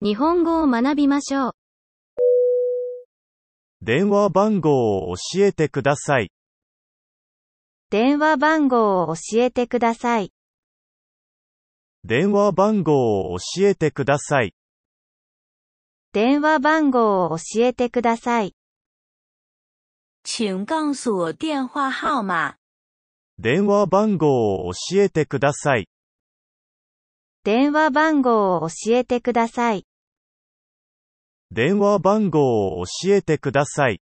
日本語を学びましょう。電話番号を教えてください。電話番号を教えてください。電話番号を教えてください。電話番号を教えてください。请告诉我电话号码。電話番号を教えてください。電話番号を教えてください。電話番号を教えてください。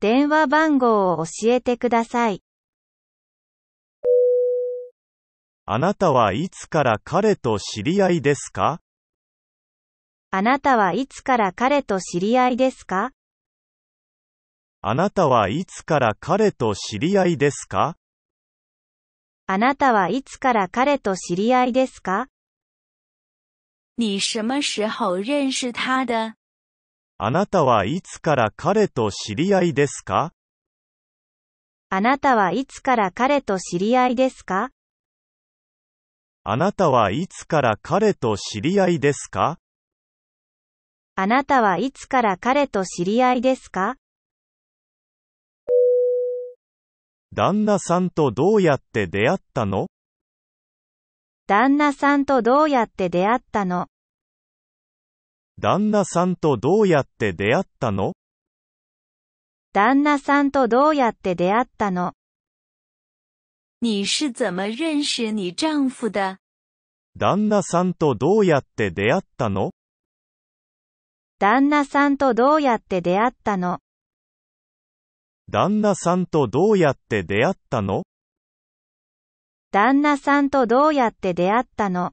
電話番号を教えてください。あなたはいつから彼と知り合いですかあなたはいつから彼と知り合いですかあなたはいつから彼と知り合いですかあなたはいつから彼と知り合いですか你什么时候认识他的あなたはいつから彼と知り合いですかあなたはいつから彼と知り合いですかあなたはいつから彼と知り合いですかあなたはいつから彼と知り合いですか旦那さんとどうやって出会ったの旦那さんとどうやって出会ったの旦那さんとどうやって出会ったの旦那さんとどうやって出会ったの你是怎么认识你丈夫的旦那さんとどうやって出会ったの旦那さんとどうやって出会ったの旦那さんとどうやって出会ったの旦那さんとどうやって出会ったの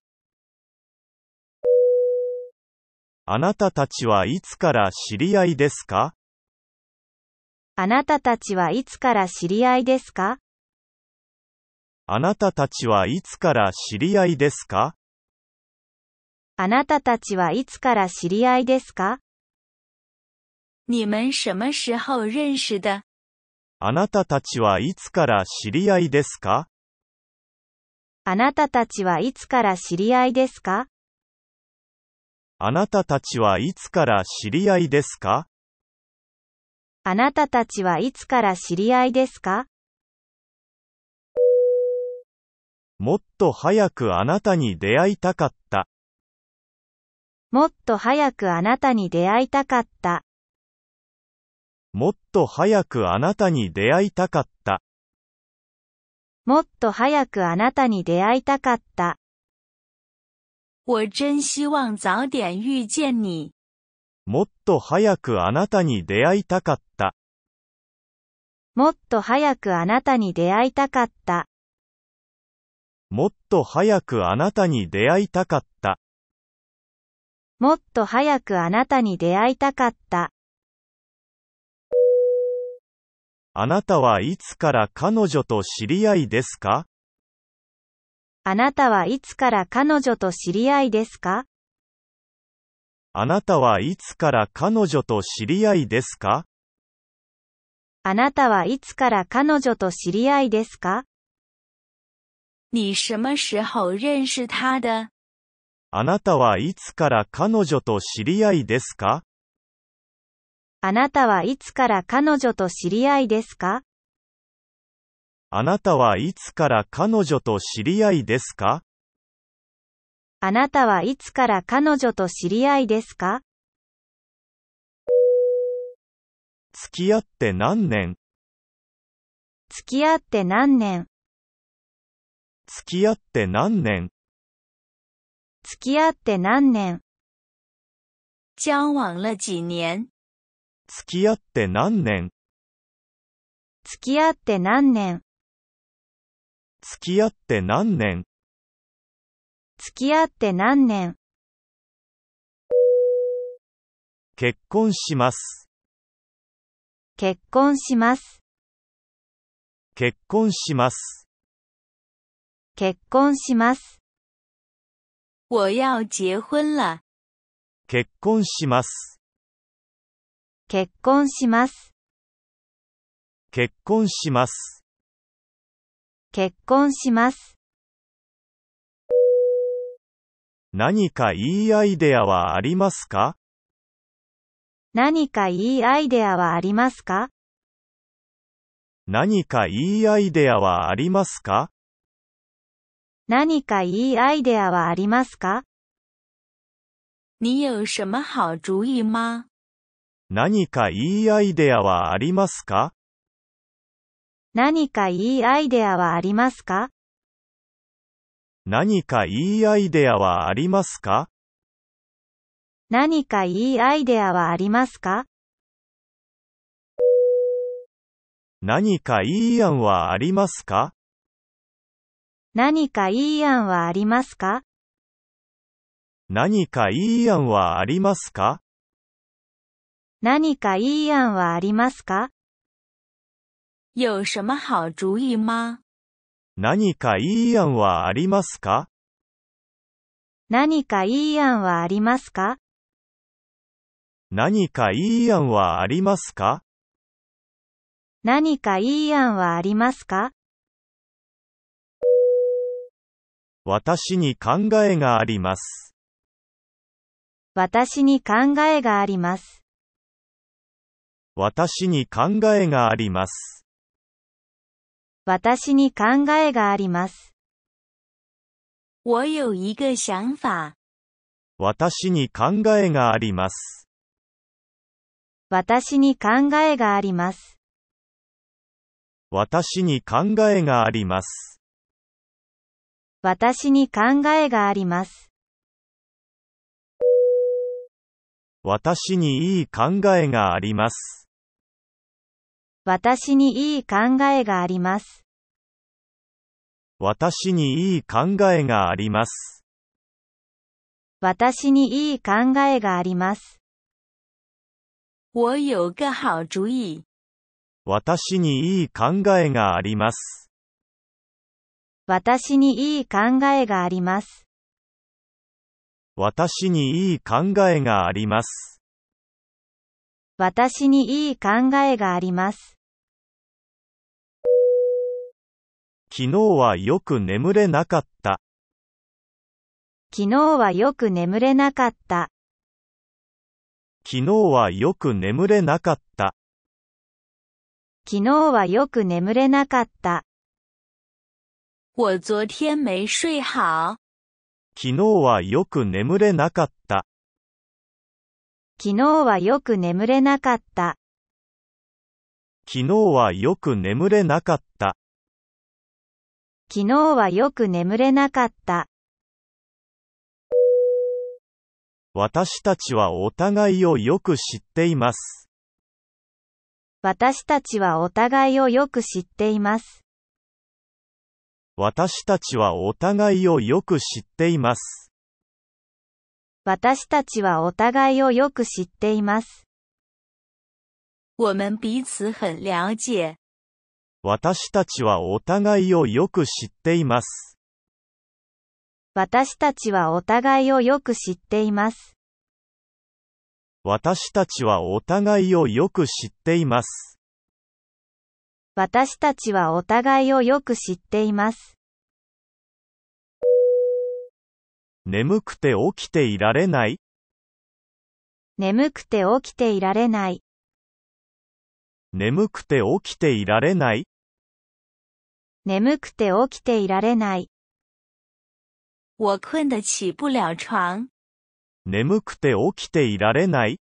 あなたたちはいつから知り合いですかあなたたちはいつから知り合いですかあなたたちはいつから知り合いですかあなたたちはいつから知り合いですか你们什么时候认识的あなたたちはいつから知り合いですかあなたたちはいつから知り合いですかあなたたちはいつから知り合いですかあなたたちはいつから知り合いですかもっと早くあなたに出会いたかった。もっと早くあなたに出会いたかった。もっと早くあなたに出会いたかった。もっと早くあなたに出会いたかった。我真希望早点遇见你。もっと早くあなたに出会いたかった。もっと早くあなたに出会いたかった。もっと早くあなたに出会いたかった。もっと早くあなたに出会いたかった。あなたはいつから彼女と知り合いですかあなたはいつから彼女と知り合いですかあなたはいつから彼女と知り合いですかあなたはいつから彼女と知り合いですか你什么时候认识他的あなたはいつから彼女と知り合いですかあなたはいつから彼女と知り合いですかあなたはいつから彼女と知り合いですかあなたはいつから彼女と知り合いですか付き合って何年付き合って何年付き合って何年付き合って何年交往了几年付き合って何年付き合って何年付き合って何年付き合って何年結婚します結婚します結婚します結婚します我要结婚了結婚します結婚します。結婚します。結婚します。何かいいアイデアはありますか何かいいアイデアはありますか何かいいアイデアはありますか何かいいアイデアはありますか你有什么好主意吗何かいいアイデアはありますか何かいいアイデアはありますか何かいいアイデアはありますか何かいいアイデアはありますか何かいい案はありますか何かいい案はありますか何かいい案はありますか何かいい案はありますか有什么好主意吗何かいい案はありますか何かいい案はありますか何かいい案はありますか何かいい案はありますか私に考えがあります。私に考えがあります。私に考えがあります。私に考えがあります。我有一个想法。私に考えがあります。私に考えがあります。私に考えがあります。私に考えがあります。私にいい考えがあります。私にいい考えがあります。私にいい考えがあります。私にいい考えがあります。我有个好主意。私にいい考えがあります。私にいい考えがあります。私にいい考えがあります。私にいい考えがあります。昨日はよく眠れなかった。昨日はよく眠れなかった。昨日はよく眠れなかった。昨日はよく眠れなかった。昨日はよく眠れなかった。昨日はよく眠れなかった。昨日はよく眠れなかった。昨日はよく眠れなかった。私たちはお互いをよく知っています。私たちはお互いをよく知っています。私たちはお互いをよく知っています。私たちはお互いをよく知っています。私たちはお互いをよく知っています。私たちはお互いをよく知っています。私たちはお互いをよく知っています。私たちはお互いをよく知っています。眠くて起きていられない眠くて起きていられない眠くて起きていられない眠くて起きていられない我困得起不了床眠くて起きていられない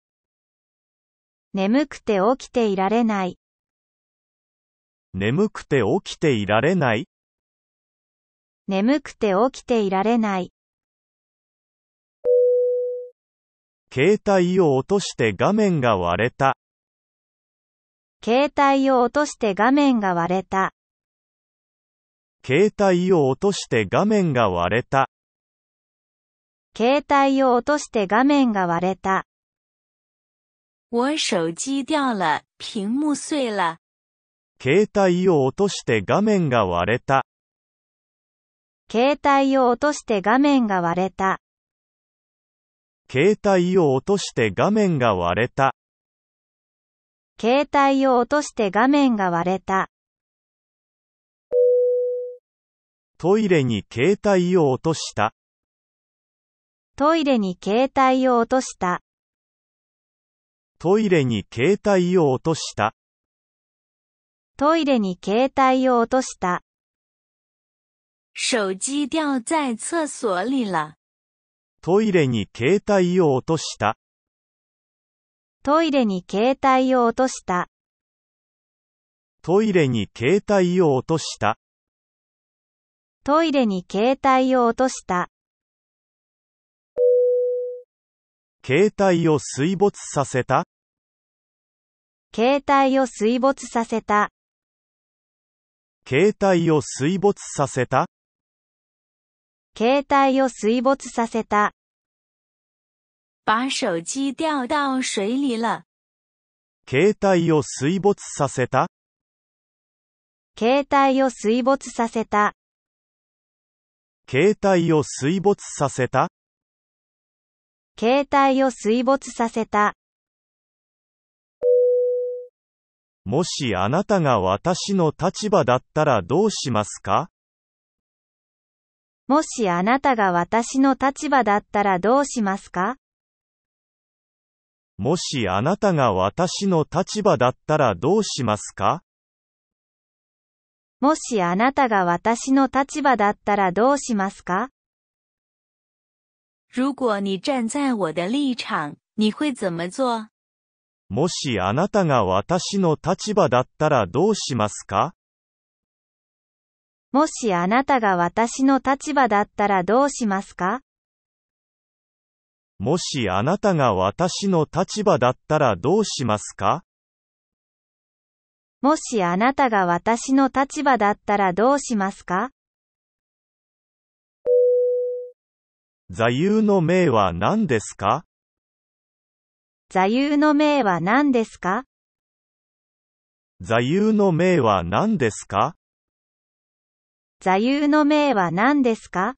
眠くて起きていられない眠くて起きていられない眠くて起きていられない携帯を落として画面が割れた。携帯を落として画面が割れた。携帯を落として画面が割れた。携帯を落として画面が割れた。我手机掉了，屏幕碎了。携帯を落として画面が割れた。携帯を落として画面が割れた。携帯を落として画面が割れた。携帯を落として画面が割れた。トイレに携帯を落とした。トイレに携帯を落とした。トイレに携帯を落とした。トイレに携帯を落とした。手機掉在厕所里了。トイレに携帯を落とした。トイレに携帯を落とした。トイレに携帯を落とした。トイレに携帯を落とした。携帯を水没させた。携帯を水没させた。携帯を水没させた。携帯を水没させた。把手机掉到水里了。携帯を水没させた。携帯を水没させた。携帯を水没させた。携帯を水没させた。もしあなたが私の立場だったらどうしますかもしあなたが私の立場だったらどうしますかもしあなたが私の立場だったらどうしますかもしあなたが私の立場だったらどうしますか如果你站在我的立场、你会怎么做もしあなたが私の立場だったらどうしますかもしあなたが私の立場だったらどうしますかもしあなたが私の立場だったらどうしますかもしあなたが私の立場だったらどうしますか座右の銘は何ですか座右の銘は何ですか座右の銘は何ですか座右の銘は何ですか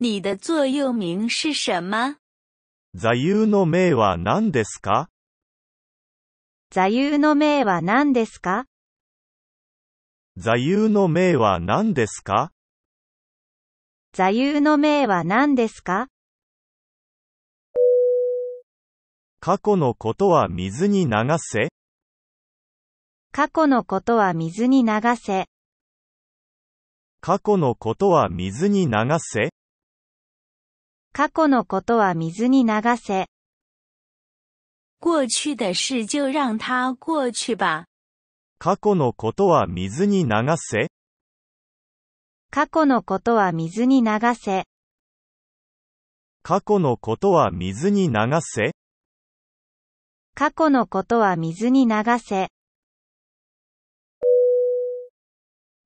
你的座右是什么座右の銘は何ですか座右の銘は何ですか座右の銘は何ですか座右の銘は何ですか過去のことは水に流せ過去のことは水に流せ。過去のことは水に流せ。過去のことは水に流せ。過去的事就让它过去吧。過去のことは水に流せ。過去のことは水に流せ。過去のことは水に流せ。過去のことは水に流せ。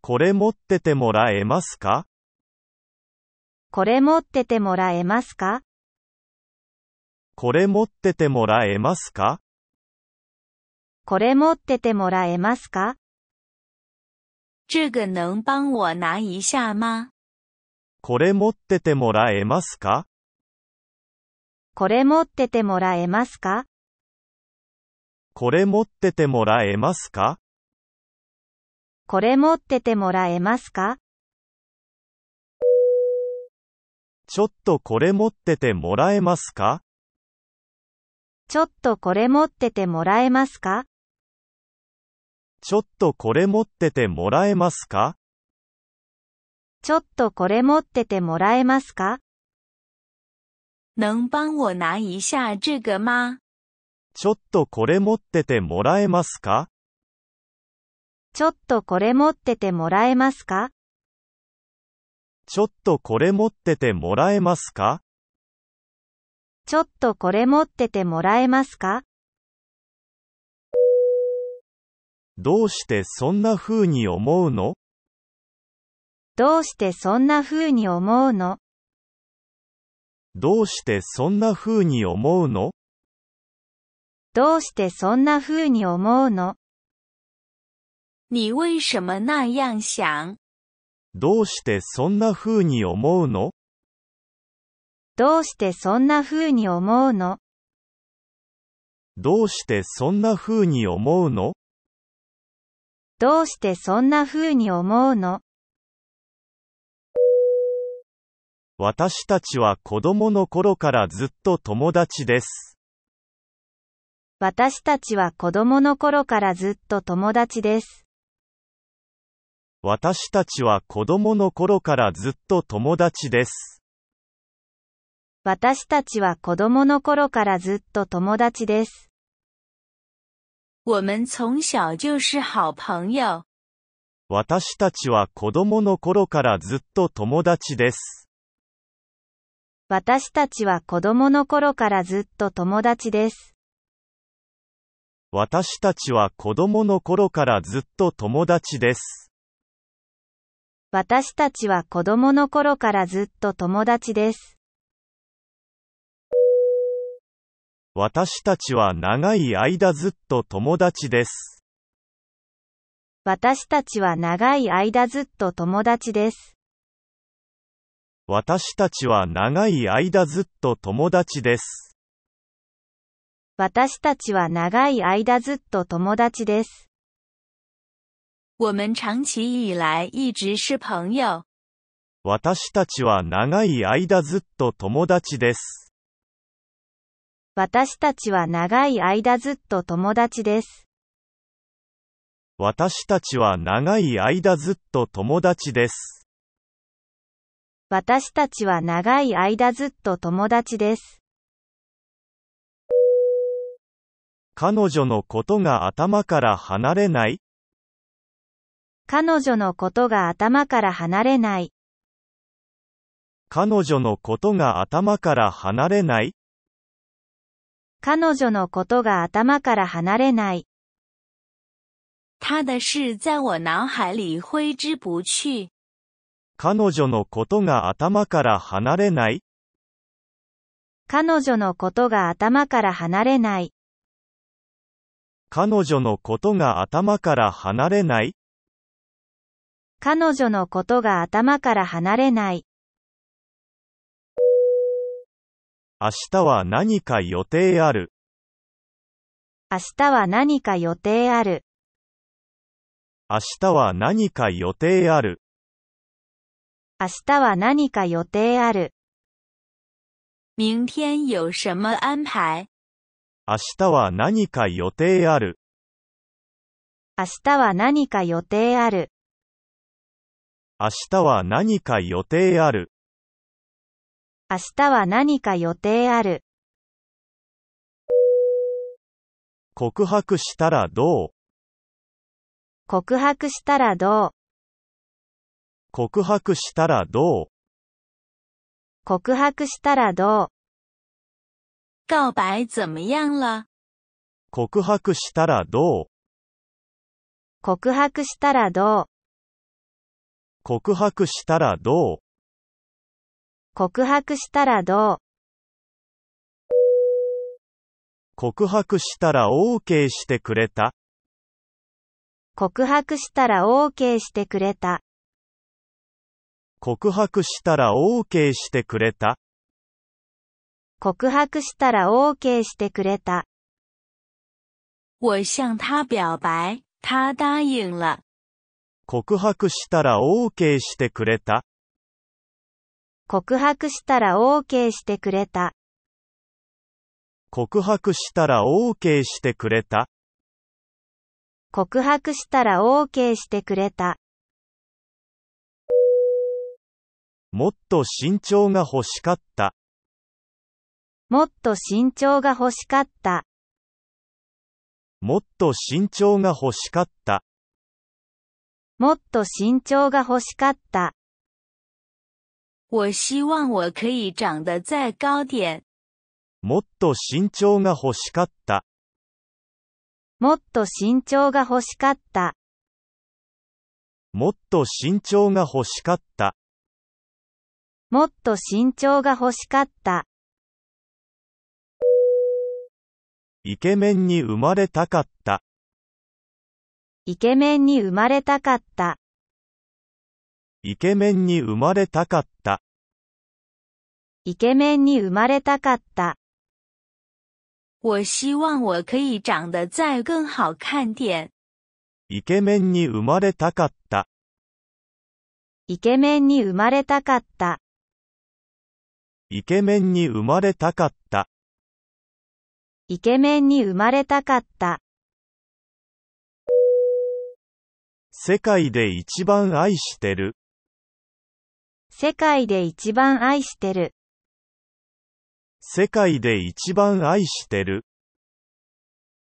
これ持っててもらえますかこれ持っててもらえますかこれ持っててもらえますかこれ持っててもらえますか这个能帮我拿一下吗これ持っててもらえますかこれ持っててもらえますかこれ持っててもらえますかこれ持っててもらえますかちょっとこれ持っててもらえますかちょっとこれ持っててもらえますかちょっとこれ持っててもらえますかちょっとこれ持っててもらえますか能帮我拿一下这个吗ちょっとこれ持っててもらえますかちょっとこれ持っててもらえますかちょっとこれ持っててもらえますかちょっとこれ持っててもらえますかどうしてそんな風に思うのどうしてそんな風に思うのどうしてそんな風に思うのどうしてそんな風に思うの你为什么那样想どうしてそんな風に思うのどうしてそんな風に思うのどうしてそんな風に思うのどうしてそんな風に思うの私たちは子供の頃からずっと友達です。私たちは子供の頃からずっと友達です。私たちは子供の頃からずっと友達です。私たちは子供の頃からずっと友達です。私たちは子供の頃からずっと友達です。私たちは子供の頃からずっと友達です。私たちは子供の頃からずっと友達です。私たちは子供の頃からずっと友達です。私たちは長い間ずっと友達です。私たちは長い間ずっと友達です。私たちは長い間ずっと友達です。私たちは長い間ずっと友達です。我们长期以来一直是朋友。私たちは長い間ずっと友達です。私たちは長い間ずっと友達です。私たちは長い間ずっと友達です。私たちは長い間ずっと友達です。彼女のことが頭から離れない彼女のことが頭から離れない。彼女のことが頭から離れない彼女のことが頭から離れない。他的事在我脑海里挥之不去。彼女のことが頭から離れない彼女のことが頭から離れない。彼女のことが頭から離れない。彼女のことが頭から離れない。明日は何か予定ある。明日は何か予定ある。明日は何か予定ある。明日は何か予定ある。明天有什么安排明日は何か予定ある。明日は何か予定ある。明日は何か予定ある明日は何か予定ある告白したらどう告白したらどう告白したらどう告白したらどう告白怎么样了告白したらどう告白したらどう告白したらどう告白したらどう告白したら OK してくれた告白したら OK してくれた告白したら OK してくれた告白したら OK してくれた。我向他表白，他答应了。告白したら OK してくれた告白したら OK してくれた告白したら OK してくれた告白したら OK してくれたもっと身長が欲しかったもっと身長が欲しかったもっと身長が欲しかったもっと身長が欲しかった。我希望我可以长得再高点。もっと身長が欲しかった。もっと身長が欲しかった。もっと身長が欲しかった。もっと身長が欲しかった。イケメンに生まれたかった。イケメンに生まれたかった。イケメンに生まれたかった。イケメンに生まれたかった。我希望我可以长得再更好看点。イケメンに生まれたかった。イケメンに生まれたかった。イケメンに生まれたかった。イケメンに生まれたかった。世界で一番愛してる。世界で一番愛してる。世界で一番愛してる。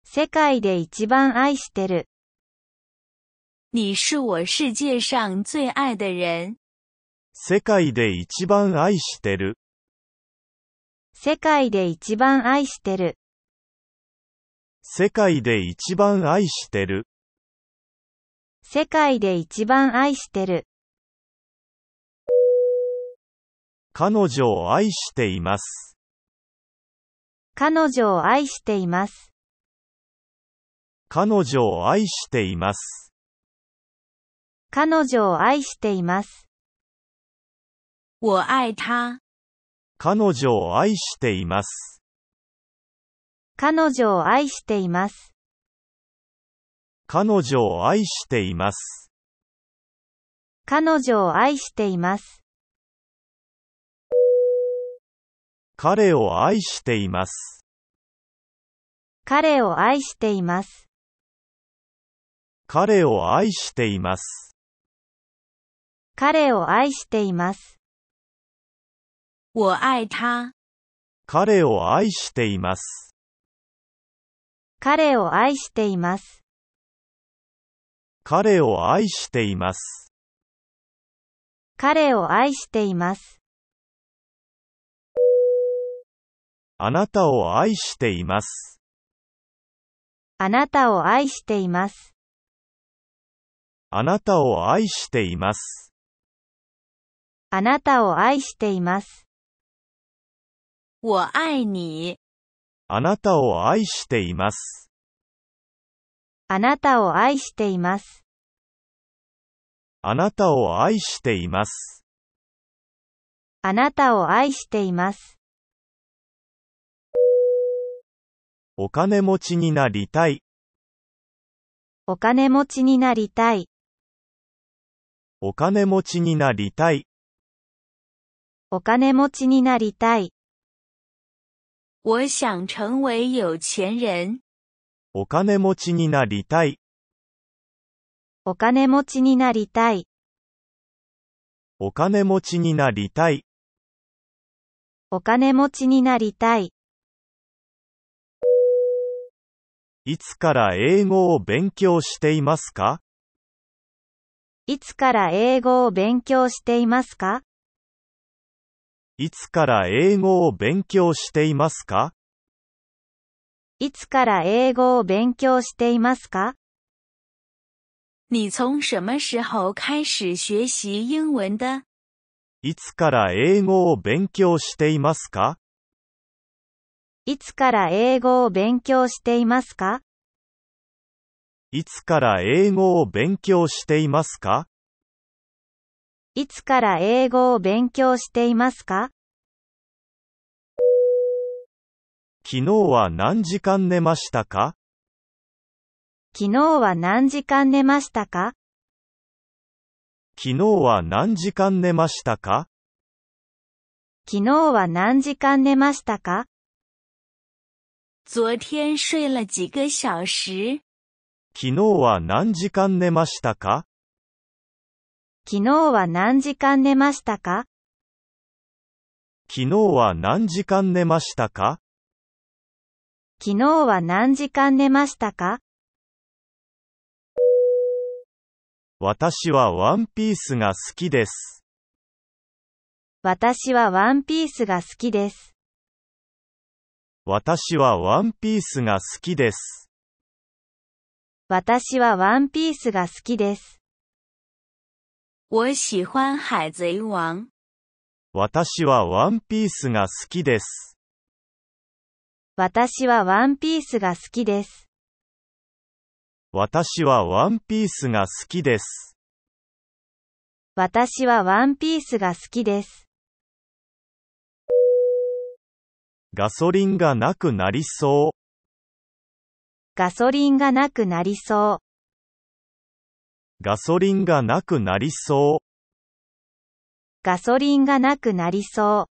世界で一番愛してる。你是我世界上最愛的人。世界で一番愛してる。世界で一番愛してる。世界で一番愛してる。世界で一番愛してる。彼女を愛しています。彼女を愛しています。彼女を愛しています。彼女を愛しています。我愛他。彼女を愛しています。彼女を愛しています。彼女を愛しています。彼女を愛しています。彼を愛しています。彼を愛しています。彼を愛しています。彼を愛しています。我愛他。彼を愛しています。彼を愛しています。彼を愛しています。彼を愛しています。あなたを愛しています。あなたを愛しています。あなたを愛しています。あなたを愛しています。我愛你。あなたを愛しています。あなたを愛しています。あなたを愛しています。あなたを愛しています。お金持ちになりたい。お金持ちになりたい。お金持ちになりたい。お金持ちになりたい。我想成为有钱人。お金持ちになりたい。お金持ちになりたい。お金持ちになりたい。お金持ちになりたい。いつから英語を勉強していますかいつから英語を勉強していますかいつから英語を勉強していますかいつから英語を勉強していますか你从什么时候开始学习英文的いつから英語を勉強していますかいつから英語を勉強していますかいつから英語を勉強していますかいつから英語を勉強していますか昨日は何時間寝ましたか昨日は何時間寝ましたか昨日は何時間寝ましたか昨日は何時間寝ましたか昨時間寝ましたか昨日は何時間寝ましたか昨日は何時間寝ましたか昨日は何時間寝ましたか昨日は何時間寝ましたか私はワンピースが好きです。私はワンピースが好きです。私はワンピースが好きです。私はワンピースが好きです。我喜欢海贼王。私はワンピースが好きです。私はワンピースが好きです。私はワンピースが好きです。私はワンピースが好きです。ガソリンがなくなりそう。ガソリンがなくなりそう。ガソリンがなくなりそう。ガソリンがなくなりそう。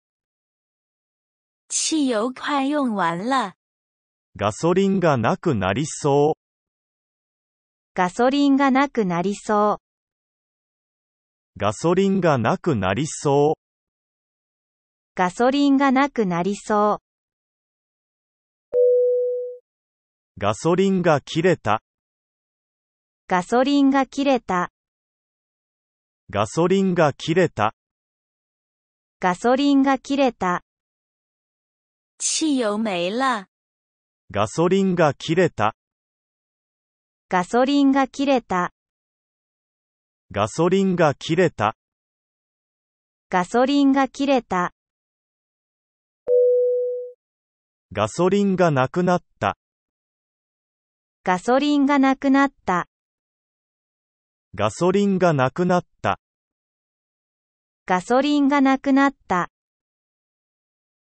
汽油快用完了。ガソリンがなくなりそう。ガソリンがなくなりそう。ガソリンがなくなりそう。ガソリンがなくなりそう。ガソリンが切れた。ガソリンが切れた。ガソリンが切れた。ガソリンが切れた。汽油没了。ガソリンが切れた。ガソリンが切れた。ガソリンが切れた。ガソリンが切れた。ガソリンがなくなった。ガソリンがなくなった。ガソリンがなくなった。ガソリンがなくなった。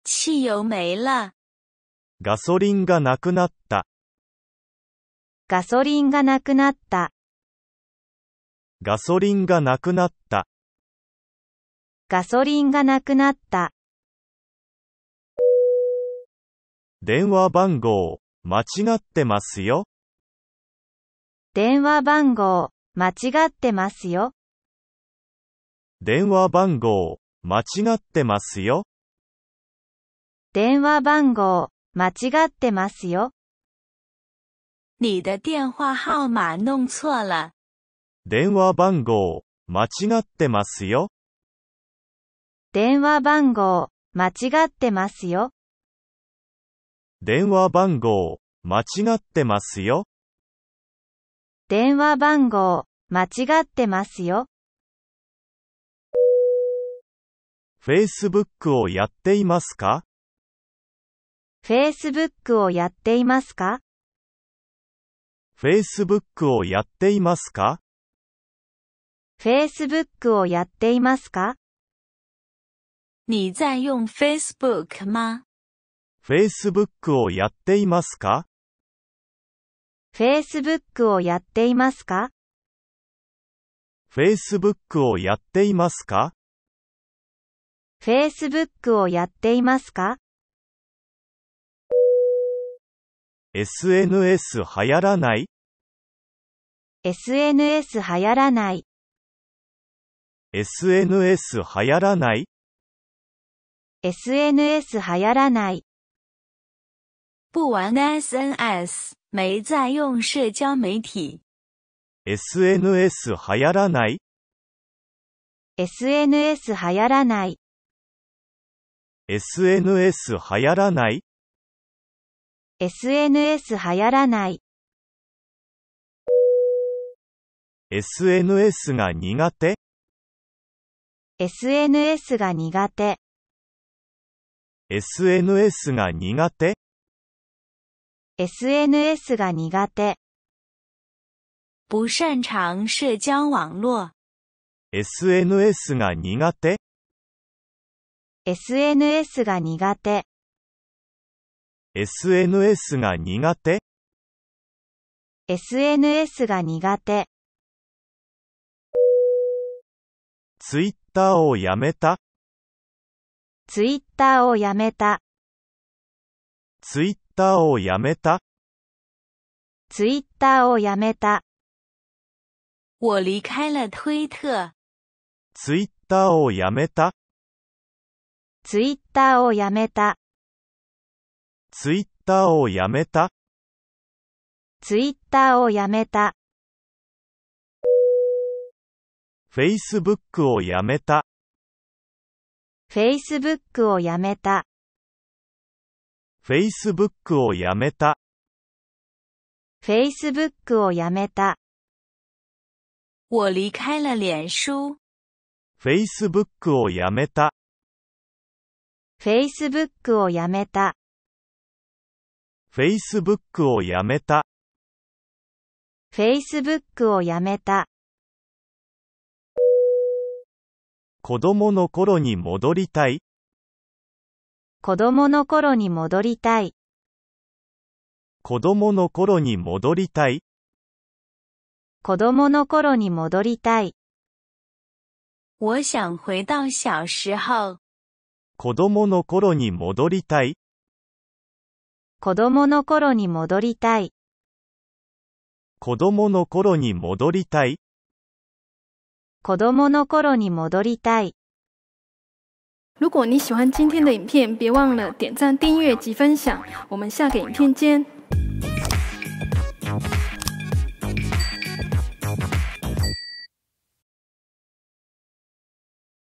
汽油没了。ガソリンがなくなった。ガソリンがなくなった。ガソリンがなくなった。ガソリンがなくなった。電話番号、間違ってますよ。電話番号、間違ってますよ。電話番号、間違ってますよ。電話番号、間違ってますよ。你的電話号码弄错了。電話番号、間違ってますよ。電話番号、間違ってますよ。電話番号、間違ってますよ。電話番号、間違ってますよ。Facebook をやっていますか Facebook をやっていますか ?Facebook をやっていますか ?Facebook をやっていますか你在用 Facebook 吗 ?Facebook をやっていますか ?Facebook をやっていますか ?Facebook をやっていますか ?Facebook をやっていますか SNS 流行らない ?SNS 流行らない ?SNS 流行らない ?SNS 流行らない不玩 SNS，没在用社交媒体。SNS 流行らない ?SNS 流行らない ?SNS 流行らない SNS 流行らない。SNS が苦手 ?SNS が苦手。SNS が苦手 ?SNS が苦手。不擅長社交网络。SNS が苦手 ?SNS が苦手。SNS が苦手 SNS が苦手 Twitter をやめた Twitter をやめた Twitter をやめた Twitter をやめた twitter をやめた。Twitter をやめた Twitter をやめたツイッターをやめたツイッターをやめた。Facebook をやめた。Facebook をやめた。Facebook をやめた。Facebook をやめた。我离开了脸书。Facebook をやめた。Facebook をやめた。Facebook をやめた。Facebook をやめた。子供の頃に戻りたい。子供の頃に戻りたい。子供の頃に戻りたい。子供の頃に戻りたい。我想回到小时候。子供の頃に戻りたい。子供の頃に戻りたい。子供の頃に戻りたい。子供の頃に戻りたい。如果你喜欢今天的影片，别忘了点赞、订阅及分享。我们下个影片见。